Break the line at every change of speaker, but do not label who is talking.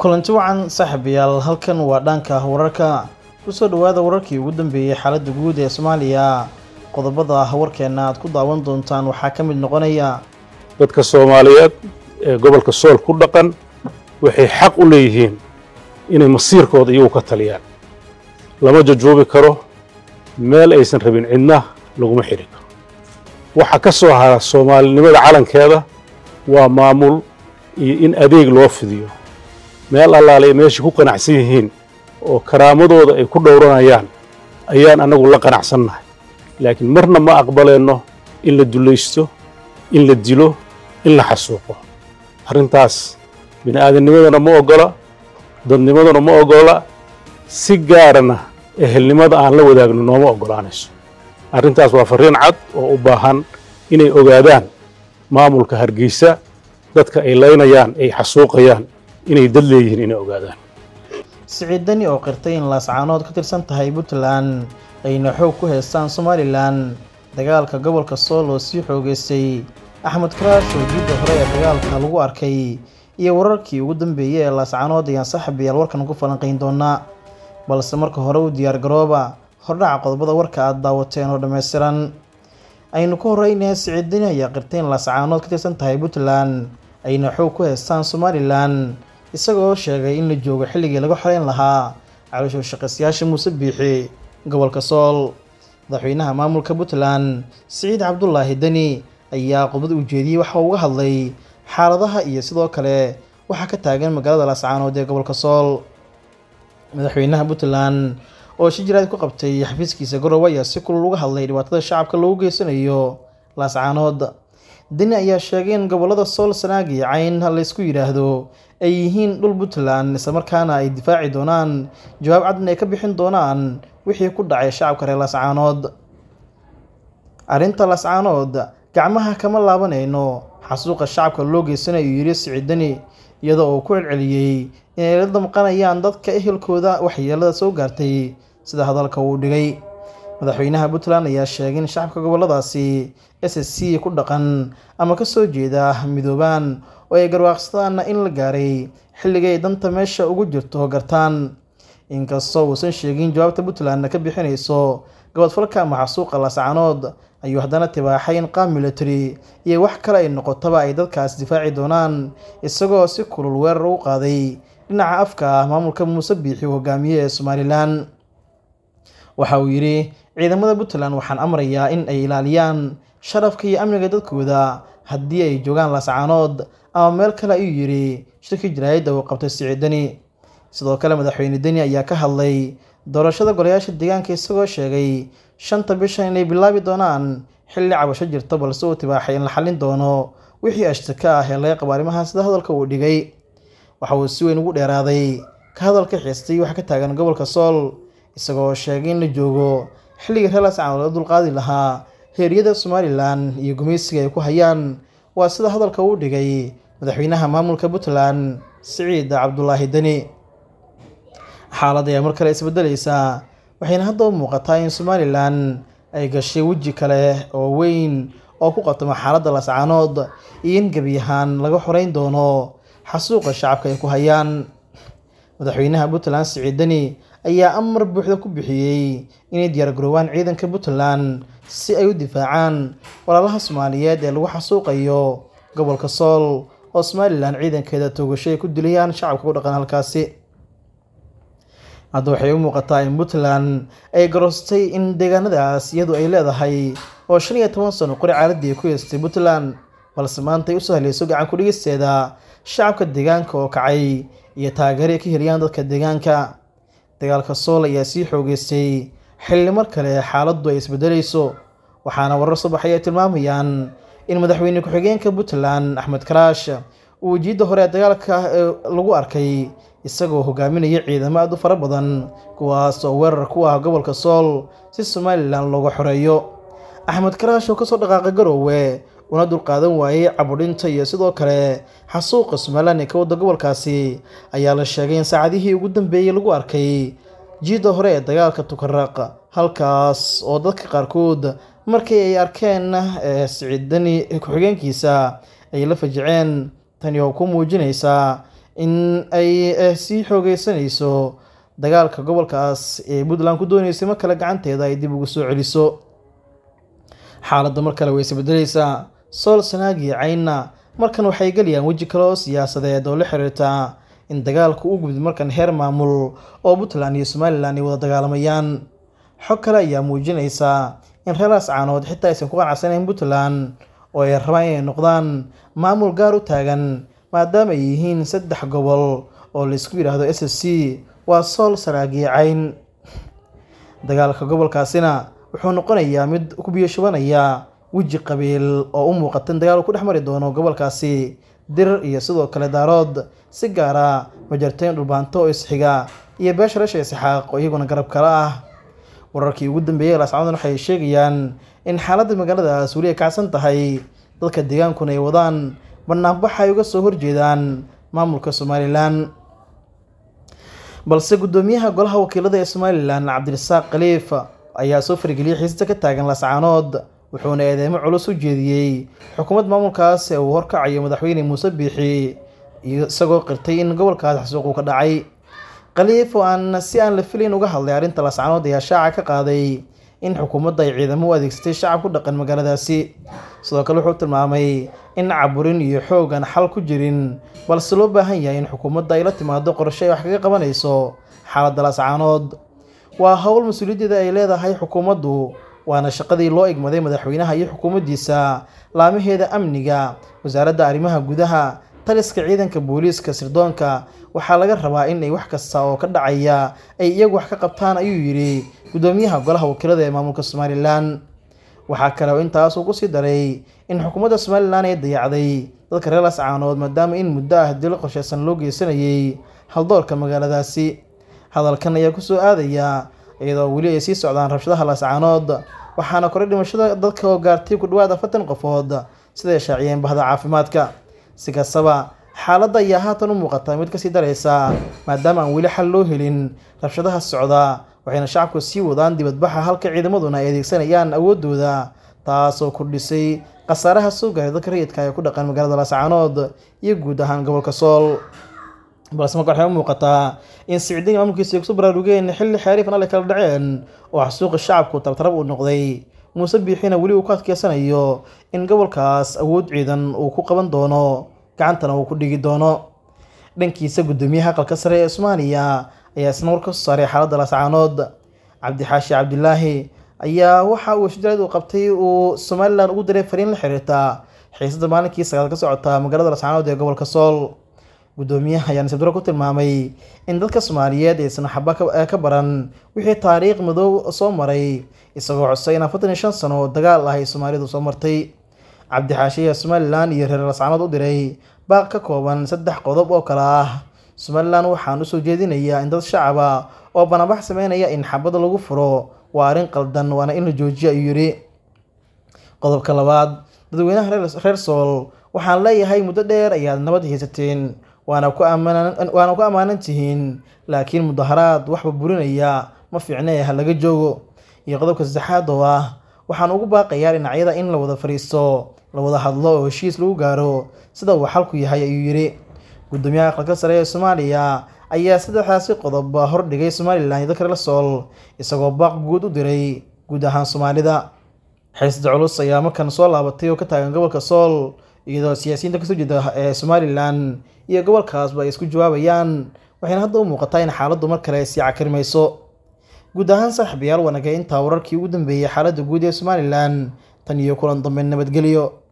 kulanti wacan saaxiibayaal halkan waa dhaanka wararka ku soo dhawaada wararkii ugu dambeeyey xaaladda guud ee soomaaliya qodobada warkeenna aad ku daawan doontaan waxaa ka mid noqonaya dadka soomaaliyeed ee gobolka sool ku dhaqan waxay xaq u leeyihiin inay masiirkooda iyagu ka taliyaan lama jajuubi karo meel aysan rabin cidna laguma xidhi karo waxaa ka soo hara soomaalinimada calankeeda waa maamul iyo in adeeg loo fidiyo meel allaale ay meesha ku qanacsan yihiin oo karaamadooda ay ku dhowranayaan ayaan annagu la qanacsannahay laakiin marna ma aqbaleenno in la dullaysto in la dilo in la xasuuqo arrintaas bini'aadannimadana ma oggola dadnimaduna ma oggola si gaarana ehelnimada aan la wadaagno nooma oggolaanayso arrintaas waa fariin cad oo u baahan inay ogaadaan maamulka hargeysa dadka ay laynayaan ay xasuuqayaan inay dad leeyihiin inay ogaadaan siciid dani oo qirtay in laascaanood ka tirsan tahay puntland ayna xoog ku heestaan somalilan dagaalka gobolka sool sii xoogeysay axmed karaash oo jiidda hore ee dagaalka lagu arkay iyo wararkii ugu dambeeyey ee laascaanood ayaan saxabiyaal warkan ku falanqayn doonaa balse marka hore u diyaar garooba hordhaca qodobada warka aad daawateen oo dhammaystiran aynu ku horreynaya ayaa qirtain laascaanood ka tirsan tahay puntland ayna xoog ku heystaan somalilan isagoo sheegay in la joogo xilligii laga xoreyn lahaa caloosho shaqaysayaasha muuse biixi gobolka sool madaxweynaha maamulka puntland siciid cabdulaahi deni ayaa qodbad ujeediyey waxa uu uga hadlay xaaladaha iyo sidoo kale waxaa ka taagan magaalada laascaanood ee gobolka sool madaxweynaha puntland oo shijiraad ku qabtay xafiiskiisa gorowaya si kulul uga hadlay dhibaatada shacabka lagu geysanayo laascaanood deni ayaa sheegay in gobolada sool sanaag iyo cayn ha laysku yidhaahdo ay yihiin dhul puntland islamarkaana ay difaaci doonaan jawaab cadin ay ka bixin doonaan wixii ku dhacay shacabka reer laascaanood arrinta laascaanood gacmaha kama laabanayno xasuuqa shacabka loo geysanayo yiri siciidani iyadoo uu ku celceliyey inay la damqanayaan dadka ehelkooda waxyeelada soo gaartay sida hadalka uu dhigay madaxweynaha puntland ayaa sheegay in shacabka gobolladaasi s s c ku dhaqan ama kasoo jeeda midoobaan oo ay garwaaqsadaan in la gaaray xilligay danta meesha ugu jirto gartaan inkastoo uusan sheegin jawaabta puntland ka bixinayso gabadfalka ama lascanood ayuu haddana tibaaxay in qaab military iyo wax kale ay noqotaba ay dadkaas difaaci doonaan isagoo si kulul weerar u qaaday dhinaca afka ah maamulka muuse biixi hogaamiye ee somalilan waxa uu yidhi ciidamada puntland waxaan amrayaa in ay ilaaliyaan sharafka iyo amniga dadkooda haddii ay joogaan lascaanood ama meel kale ayuu yidhi shirka jaraayadda uu qabtay siciidani sidoo kale madaxweyne deni ayaa ka hadlay doorashada golayaasha deegaanka isagoo sheegay shanta bishan inay bilaabi doonaan xilli cabasho jirto balse uu tibaaxay in la xallin doono wixii ashtaka ah ee laga qaba arrimahan sida hadalka uu dhigay waxa uu si weyn ugu dheeraaday ka hadalka xiistay waxa ka taagan gobolka sool isagoo sheegay in la joogo xilligii reer lascan la dulqaadi lahaa heeriyada somalilan iyo gumaysiga ay ku hayaan waa sida hadalka uu dhigay madaxweynaha maamulka puntland siciid cabdulaahi deni xaalad ayaa mar kale isbedelaysaa waxayna hadda u muuqataa in somalilan ay gashay weji kale oo weyn oo ku qatamo xaaladda lascaanood iyo in gebi ahaan laga xorayn doono xasuuqa shacabka ay ku hayaan madaxweynaha puntland siciid deni ayaa amar buuxda ku bixiyey inay diyaargaroowaan ciidanka puntland si ay u difaacaan walaalaha soomaaliyeed ee lagu xasuuqayo gobolka sool oo somalilan ciidankeeda toogasho ay ku dilayaan shacabka ku dhaqan halkaasi hadda waxay u muuqataa in puntland ay garoostay in deegaanadaas iyadu ay leedahay oo shan iyo toban sano qori caaladii ku yeestay puntland balse maanta ay u sahlayso gacan ku dhigisteeda shacabka deegaanka oo kacay iyo taageero ay ka heliyaan dadka deegaanka dagaalka sool ayaa sii xoogeystay mar kale xaaladdu ay isbedelayso waxaana warar subax ay tilmaamayaan in madaxweyne ku-xigeenka puntland axmed karaash uu jiidda hore dagaalka eh, lagu arkay isagoo hogaaminaya ciidamo aad u fara badan kuwaas oo weerar ku ah gobolka sool si somalilan looga xoreeyo axmed karaash oo ka soo dhaqaaqay garoowe una dulqaadan waayey cabudhinta iyo sidoo kale xasuuqa somalilan ee ka wadda gobolkaasi ayaa la sheegay in saacadihii ugu dambeeyey lagu arkay jiidda hore ee dagaalka tukaraq halkaas oo dadka qaarkood markii ay arkeen eh, siciidani ku-xigeenkiisa ay la fajiceen tani oo ku muujinaysaa in ay eh, sii xoogaysanayso dagaalka gobolkaas ee puntland ku doonaysay mar kale gacanteeda ay dib ugu soo celiso xaaladda mar kale way isbedelaysaa sool sanaag iyo cayna markan waxay gelayaan weji kaloo siyaasadeed oo la xiriirta in dagaalku u gubid markan heer maamul oo puntland iyo somalilan ay wada dagaalamayaan xog kale ayaa muujinaysa in reeraas caanood xitaa aysan ku qanacsanayn puntland oo ay rabaan inay noqdaan maamul gaar u taagan maadaama ay yihiin saddex gobol oo laysku yidhaahdo s s c waa sool sanaag cayn dagaalka gobolkaasina wuxuu noqonayaa mid ku biyo shubanaya weji qabiil oo u muuqatan dagaal uu ku dhex mari doono gobolkaasi dir iyo sidoo kale daarood si gaara ah majarteyn dhulbaanto oo isxiga iyo beesha reesha isxaaq oo iyaguna garab kale ah wararkii ugu dambeeyey lascaadan waxay sheegayaan in xaaladda magaaladaas weli ay kacsan tahay dadka deegaankuna ay wadaan banaanbaxa ay uga soo horjeedaan maamulka somalilan balse guddoomiyaha golaha wakiilada ee somalilan cabdirasaaq khaliif ayaa soo fargeliyay xiisada ka taagan laascaanood wuxuuna eedeymo culus u jeediyey xukuumad maamulkaas ee uu horkacayo madaxweyne muuse biixi iyo isagoo qirtay in gobolkaas xasuuq uu ka dhacay khaliif oo aan si aan la filayn uga hadlay arrinta lascanood ayaa shaaca ka qaaday in xukuumadda ay ciidamo u adeegsatay shacab ku dhaqan magaaladaasi sidoo kale wuxuu tilmaamay in caburin iyo xoog xal ku jirin balse loo baahan yahay in xukuumadda ay la timaado qorshe ay wax kaga qabanayso xaaladda lascaanood waa howl mas-uuliyaddeeda ay leedahay xukuumaddu waana shaqadii loo igmaday madaxweynaha iyo xukuumaddiisa laamaheeda amniga wasaaradda arrimaha gudaha taliska ciidanka booliiska sirdoonka waxaa laga rabaa in ay wax kasta oo ka dhacaya ay iyagu wax ka qabtaan ayuu yidhi guddoomiyaha golaha wakiilada ee maamulka somalilan waxaa kale oo intaas uu ku sii daray in xukuumadda somalilan ay dayacday dadka reer lascaanood maadaama in muddo ah dilo qorsheysan loo geysanayay haldoorka magaaladaasi hadalkan ayaa ku soo aadaya iyadoo weli ay sii socdaan rabshadaha laascaanood waxaana koray dhimashada dadka oo gaartay ku dhawaad afartan qofood siday shaaciyeen bahda caafimaadka si kastaba xaaladda ayaa haatan u muuqataa mid kasii daraysa maadaama aan weli xal loo helin rabshadaha socda waxayna shacabku sii wadaan dibadbaxa halka ciidamaduna ay adeegsanayaan awooddooda taasoo kordhisay khasaaraha soo gaaray dadka rayidka ee ku dhaqan magaalada laascaanood iyo guud ahaan gobolka sool balse marka waxay u muuqataa in sicdiin maamulkiisa ay kusoo baraarugeen xilli xeeriifan alle kala dhaceen oo ah shacabku tartarab uu noqday muuse biixina weli uu ku adkeysanayo in gobolkaas awood ciidan uu ku qaban doono gacantana uu ku dhigi doono dhankiisa guddoomiyaha aqalka sare ee soomaaliya ayaa isna war ka soo saaray xaaladda lascaanood cabdixaashi cabdilaahi ayaa waxa uu shijirad uu qabtay uu somalilan ugu diray fariin la xiriirta xiisadda maalinkii sagaad ka socota magaalada lascaanood ee gobolka sool gudoomiyaha ayaan sawdaro ku tilmaamay in dadka soomaaliyeed aysan waxba ka baran wixii taariikh madow soo maray isagoo codsa in afartan iyo shan sano dagaal ah ay soomaalidu soo martay cabdixaashi ayaa somalilan iyo reer lascanood u diray baaq ka kooban saddex qodob oo kale ah somalilan waxaan usoo jeedinayaa in dad shacaba oo banabax sameynaya in xabada lagu furo waa arrin qaldan waana in la joojiya ayuu yidhi qodobka labaad dadweynaha reer sool waxaan leeyahay muddo dheer ayaad nabad haysateen waana ku ammaanan tihiin laakiin mudaharaad waxba burinaya ma fiicnee ha laga joogo iyo qodobka saddexaad oo ah waxaan ugu baaqayaa dhinacyada in la wada fadhiisto la wada hadlo oo heshiis lagu gaaro sida uu xalku yahay ayuu yidhi guddoomiyaha aqalka sare ee soomaaliya ayaa saddexdaasi qodobba ah hordhigay somalilan iyo dalka sool isagoo baaq guud u diray guud ahaan soomaalida xiisada culus ayaa markan soo laabatay oo ka taagan gobolka sool iyadoo siyaasiyiinta kasoo jeeda eh, somalilan iyo gobolkaasba ay isku jawaabayaan waxayna hadda u muuqataa in xaaladdu mar kale sii cakirmayso guud ahaan saaxiibayaal wanaga intaa wararkii ugu dambeeyey xaaladda guud ee somalilan tan iyo kulan dambe nabadgelyo